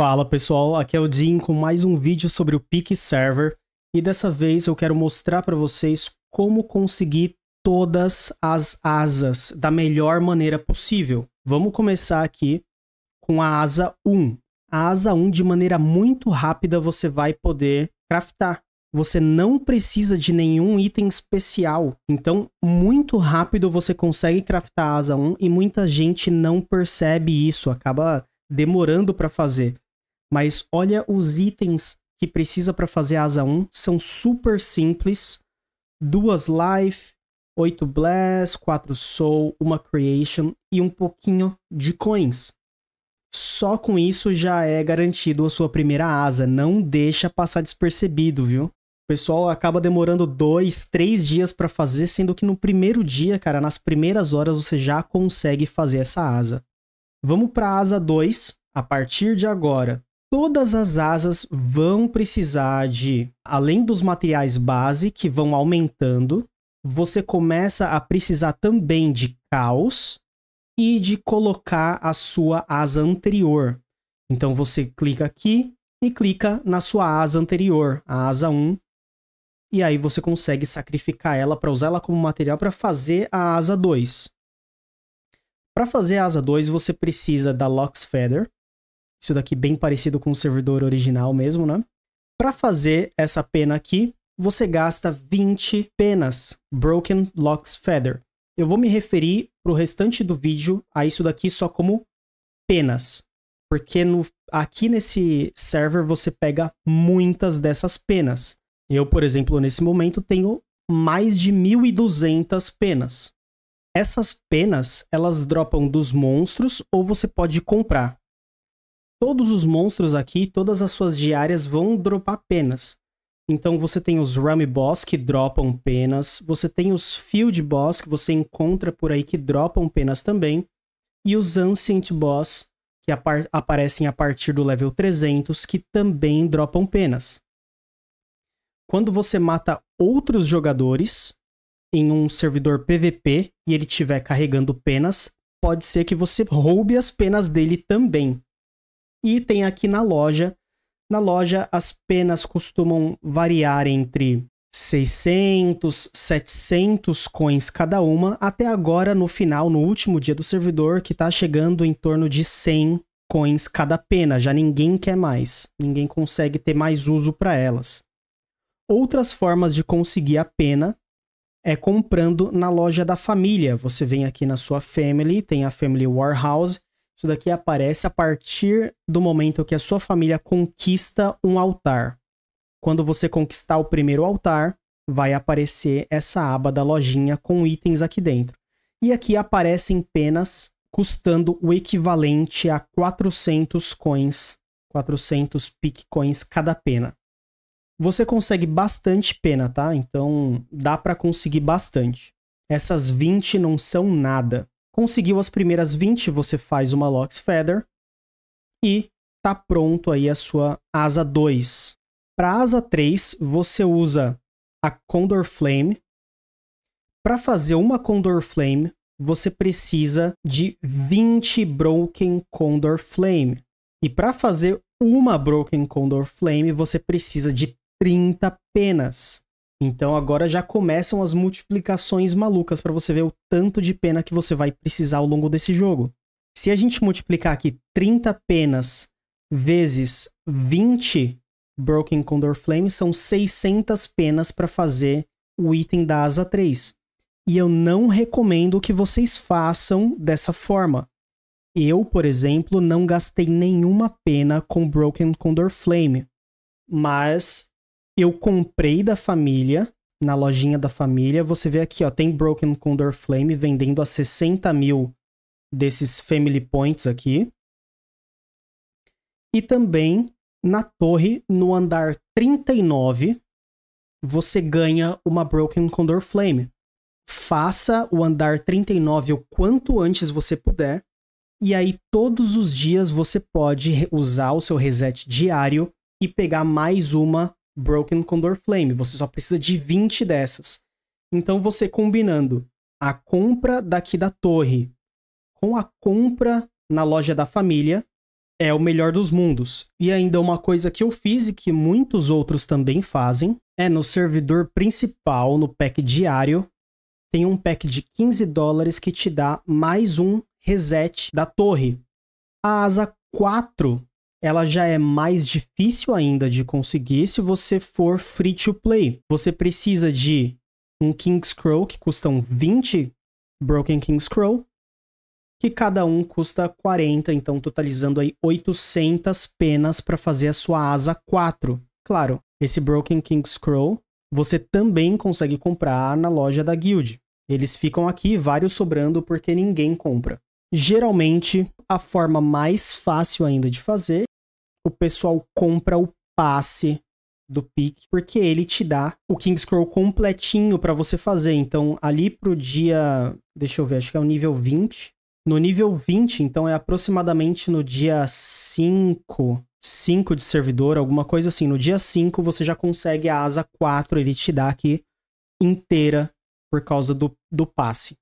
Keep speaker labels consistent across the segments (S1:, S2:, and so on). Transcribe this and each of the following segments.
S1: Fala pessoal, aqui é o Dean com mais um vídeo sobre o Pix Server e dessa vez eu quero mostrar para vocês como conseguir todas as asas da melhor maneira possível. Vamos começar aqui com a asa 1. A asa 1 de maneira muito rápida você vai poder craftar. Você não precisa de nenhum item especial, então muito rápido você consegue craftar a asa 1 e muita gente não percebe isso, acaba demorando para fazer. Mas olha os itens que precisa para fazer a asa 1. São super simples. Duas life, 8 blast, 4 soul, uma creation e um pouquinho de coins. Só com isso já é garantido a sua primeira asa. Não deixa passar despercebido, viu? O pessoal acaba demorando dois, três dias para fazer, sendo que no primeiro dia, cara, nas primeiras horas você já consegue fazer essa asa. Vamos para a asa 2. A partir de agora, Todas as asas vão precisar de, além dos materiais base que vão aumentando, você começa a precisar também de caos e de colocar a sua asa anterior. Então você clica aqui e clica na sua asa anterior, a asa 1, e aí você consegue sacrificar ela para usar ela como material para fazer a asa 2. Para fazer a asa 2, você precisa da Lux Feather, isso daqui bem parecido com o servidor original mesmo, né? Para fazer essa pena aqui, você gasta 20 penas Broken Locks Feather. Eu vou me referir para o restante do vídeo a isso daqui só como penas, porque no, aqui nesse server você pega muitas dessas penas. Eu, por exemplo, nesse momento tenho mais de 1.200 penas. Essas penas, elas dropam dos monstros ou você pode comprar todos os monstros aqui, todas as suas diárias vão dropar penas. Então você tem os Rummy Boss que dropam penas, você tem os Field Boss que você encontra por aí que dropam penas também, e os Ancient Boss que aparecem a partir do level 300 que também dropam penas. Quando você mata outros jogadores em um servidor PVP e ele estiver carregando penas, pode ser que você roube as penas dele também. E tem aqui na loja. Na loja, as penas costumam variar entre 600, 700 coins cada uma, até agora no final, no último dia do servidor, que está chegando em torno de 100 coins cada pena, já ninguém quer mais, ninguém consegue ter mais uso para elas. Outras formas de conseguir a pena é comprando na loja da família. Você vem aqui na sua family, tem a Family Warehouse, isso daqui aparece a partir do momento que a sua família conquista um altar. Quando você conquistar o primeiro altar, vai aparecer essa aba da lojinha com itens aqui dentro. E aqui aparecem penas custando o equivalente a 400 coins, 400 bitcoins cada pena. Você consegue bastante pena, tá? Então dá para conseguir bastante. Essas 20 não são nada. Conseguiu as primeiras 20, você faz uma Lox Feather e tá pronto aí a sua asa 2. Para asa 3, você usa a Condor Flame. Para fazer uma Condor Flame, você precisa de 20 Broken Condor Flame. E para fazer uma Broken Condor Flame, você precisa de 30 penas. Então agora já começam as multiplicações malucas para você ver o tanto de pena que você vai precisar ao longo desse jogo. Se a gente multiplicar aqui 30 penas vezes 20 Broken Condor Flame, são 600 penas para fazer o item da asa 3. E eu não recomendo que vocês façam dessa forma. Eu, por exemplo, não gastei nenhuma pena com Broken Condor Flame, mas eu comprei da família, na lojinha da família. Você vê aqui, ó, tem Broken Condor Flame vendendo a 60 mil desses Family Points aqui. E também na torre, no andar 39, você ganha uma Broken Condor Flame. Faça o andar 39 o quanto antes você puder. E aí, todos os dias, você pode usar o seu reset diário e pegar mais uma Broken Condor Flame. Você só precisa de 20 dessas. Então você combinando a compra daqui da torre com a compra na loja da família é o melhor dos mundos. E ainda uma coisa que eu fiz e que muitos outros também fazem é no servidor principal, no pack diário, tem um pack de 15 dólares que te dá mais um reset da torre. A asa 4 ela já é mais difícil ainda de conseguir se você for free to play. Você precisa de um King's Crow que custam 20 Broken King's Crow, que cada um custa 40, então totalizando aí 800 penas para fazer a sua asa 4. Claro, esse Broken King's Crow você também consegue comprar na loja da guild. Eles ficam aqui, vários sobrando porque ninguém compra. Geralmente, a forma mais fácil ainda de fazer, o pessoal compra o passe do PIC, porque ele te dá o King Scroll completinho para você fazer. Então, ali pro dia, deixa eu ver, acho que é o nível 20. No nível 20, então é aproximadamente no dia 5, 5 de servidor, alguma coisa assim. No dia 5 você já consegue a asa 4, ele te dá aqui inteira por causa do, do passe.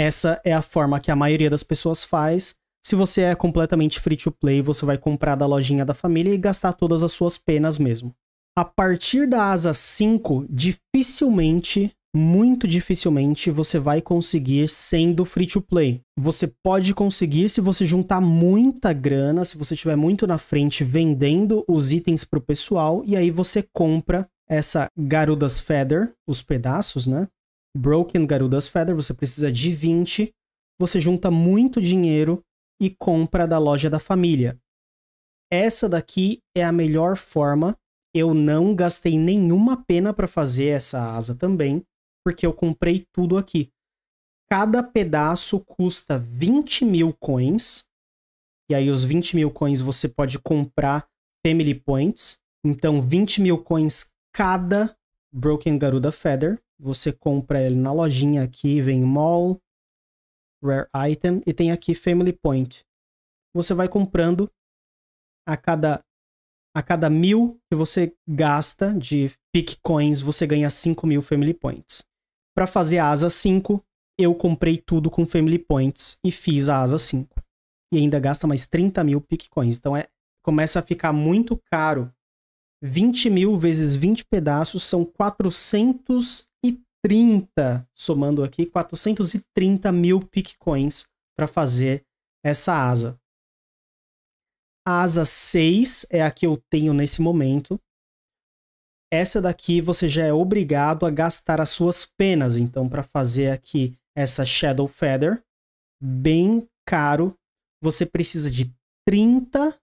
S1: Essa é a forma que a maioria das pessoas faz. Se você é completamente free to play, você vai comprar da lojinha da família e gastar todas as suas penas mesmo. A partir da asa 5, dificilmente, muito dificilmente, você vai conseguir sendo free to play. Você pode conseguir se você juntar muita grana, se você tiver muito na frente vendendo os itens para o pessoal, e aí você compra essa Garuda's Feather, os pedaços, né? Broken Garuda's Feather, você precisa de 20. Você junta muito dinheiro e compra da loja da família. Essa daqui é a melhor forma. Eu não gastei nenhuma pena para fazer essa asa também, porque eu comprei tudo aqui. Cada pedaço custa 20 mil coins. E aí, os 20 mil coins você pode comprar Family Points. Então, 20 mil coins cada Broken Garuda Feather. Você compra ele na lojinha aqui, vem Mall, Rare Item e tem aqui Family Point. Você vai comprando a cada a cada mil que você gasta de Bitcoins, você ganha 5 mil Family Points. Para fazer a asa 5, eu comprei tudo com Family Points e fiz a asa 5. E ainda gasta mais 30 mil Bitcoins. Então é, começa a ficar muito caro. 20 mil vezes 20 pedaços são 400 30, somando aqui, 430 mil piccoins para fazer essa asa. A asa 6 é a que eu tenho nesse momento. Essa daqui você já é obrigado a gastar as suas penas. Então, para fazer aqui essa Shadow Feather, bem caro, você precisa de 30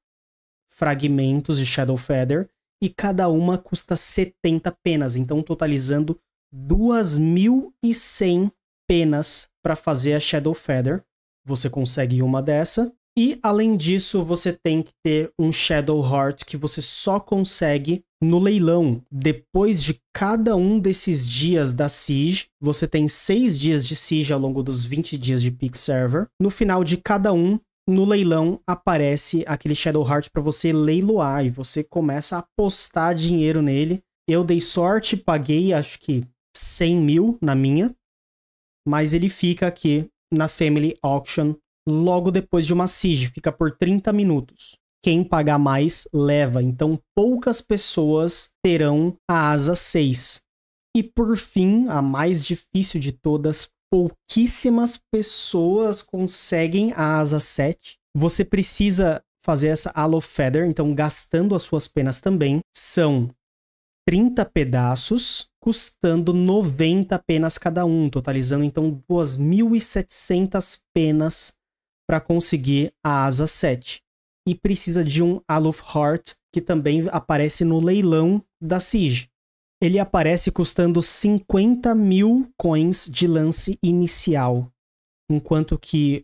S1: fragmentos de Shadow Feather e cada uma custa 70 penas. Então, totalizando 2.100 penas para fazer a Shadow Feather. Você consegue uma dessa. E, além disso, você tem que ter um Shadow Heart que você só consegue no leilão. Depois de cada um desses dias da Siege, você tem seis dias de Siege ao longo dos 20 dias de Peak Server. No final de cada um, no leilão aparece aquele Shadow Heart para você leiloar e você começa a apostar dinheiro nele. Eu dei sorte, paguei acho que 100 mil na minha, mas ele fica aqui na Family Auction logo depois de uma siege, fica por 30 minutos. Quem pagar mais leva, então poucas pessoas terão a asa 6. E por fim, a mais difícil de todas, pouquíssimas pessoas conseguem a asa 7. Você precisa fazer essa Aloe Feather, então gastando as suas penas também. São 30 pedaços, custando 90 penas cada um, totalizando então 2.700 penas para conseguir a asa 7. E precisa de um Aluf Heart, que também aparece no leilão da Siege. Ele aparece custando 50 mil coins de lance inicial, enquanto que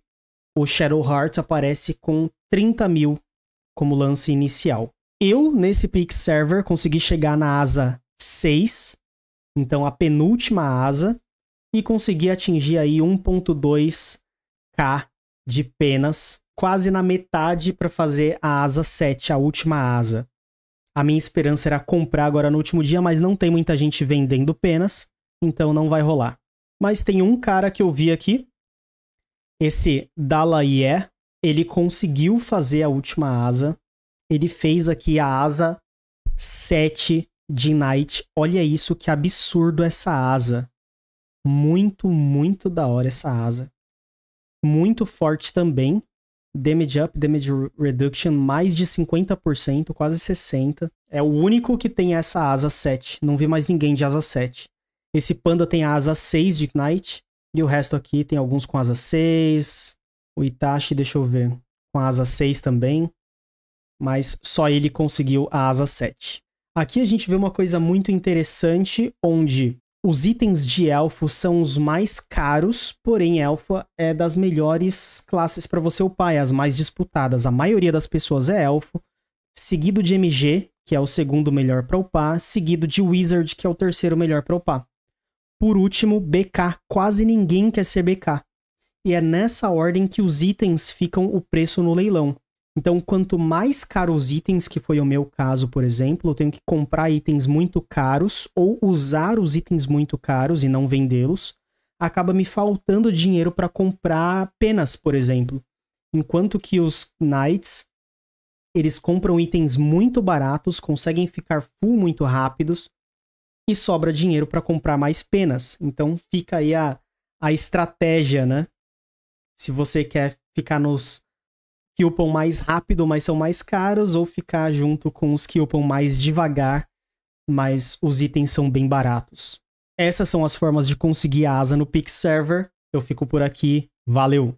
S1: o Shadow Heart aparece com 30 mil como lance inicial. Eu, nesse Pix Server, consegui chegar na asa 6, então a penúltima asa, e consegui atingir aí 1.2k de penas, quase na metade para fazer a asa 7, a última asa. A minha esperança era comprar agora no último dia, mas não tem muita gente vendendo penas, então não vai rolar. Mas tem um cara que eu vi aqui, esse Dalaie, ele conseguiu fazer a última asa ele fez aqui a asa 7 de Knight. Olha isso, que absurdo essa asa. Muito, muito da hora essa asa. Muito forte também. Damage up, damage reduction, mais de 50%, quase 60%. É o único que tem essa asa 7. Não vi mais ninguém de asa 7. Esse panda tem a asa 6 de Knight. E o resto aqui tem alguns com asa 6. O Itachi, deixa eu ver, com a asa 6 também mas só ele conseguiu a asa 7. Aqui a gente vê uma coisa muito interessante, onde os itens de elfo são os mais caros, porém elfa é das melhores classes para você upar, é as mais disputadas. A maioria das pessoas é elfo, seguido de MG, que é o segundo melhor para upar, seguido de Wizard, que é o terceiro melhor para upar. Por último, BK. Quase ninguém quer ser BK. E é nessa ordem que os itens ficam o preço no leilão. Então, quanto mais caros os itens, que foi o meu caso, por exemplo, eu tenho que comprar itens muito caros ou usar os itens muito caros e não vendê-los, acaba me faltando dinheiro para comprar penas, por exemplo. Enquanto que os knights, eles compram itens muito baratos, conseguem ficar full muito rápidos e sobra dinheiro para comprar mais penas. Então fica aí a, a estratégia, né? Se você quer ficar nos que upam mais rápido, mas são mais caros, ou ficar junto com os que upam mais devagar, mas os itens são bem baratos. Essas são as formas de conseguir a asa no Pix Server. Eu fico por aqui. Valeu!